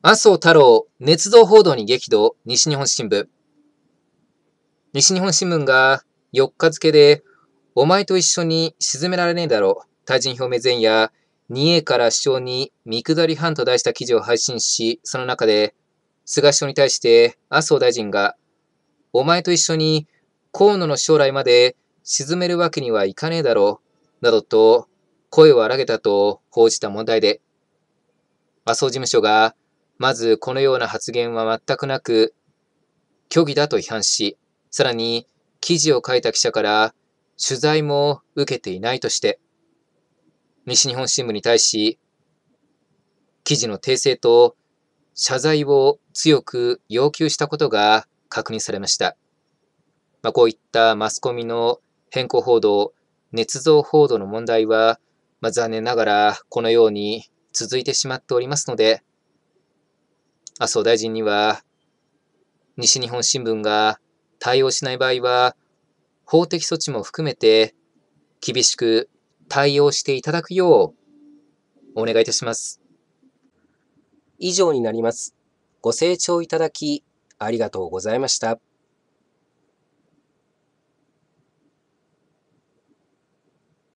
麻生太郎、捏造報道に激怒、西日本新聞。西日本新聞が4日付で、お前と一緒に沈められねえだろう、退陣表明前夜、2A から首相に見下り班と題した記事を配信し、その中で、菅首相に対して麻生大臣が、お前と一緒に河野の将来まで沈めるわけにはいかねえだろう、などと声を荒げたと報じた問題で、麻生事務所が、まずこのような発言は全くなく、虚偽だと批判し、さらに記事を書いた記者から取材も受けていないとして、西日本新聞に対し、記事の訂正と謝罪を強く要求したことが確認されました。まあ、こういったマスコミの変更報道、捏造報道の問題は、まあ、残念ながらこのように続いてしまっておりますので、麻生大臣には、西日本新聞が対応しない場合は、法的措置も含めて厳しく対応していただくようお願いいたします。以上になります。ご清聴いただきありがとうございました。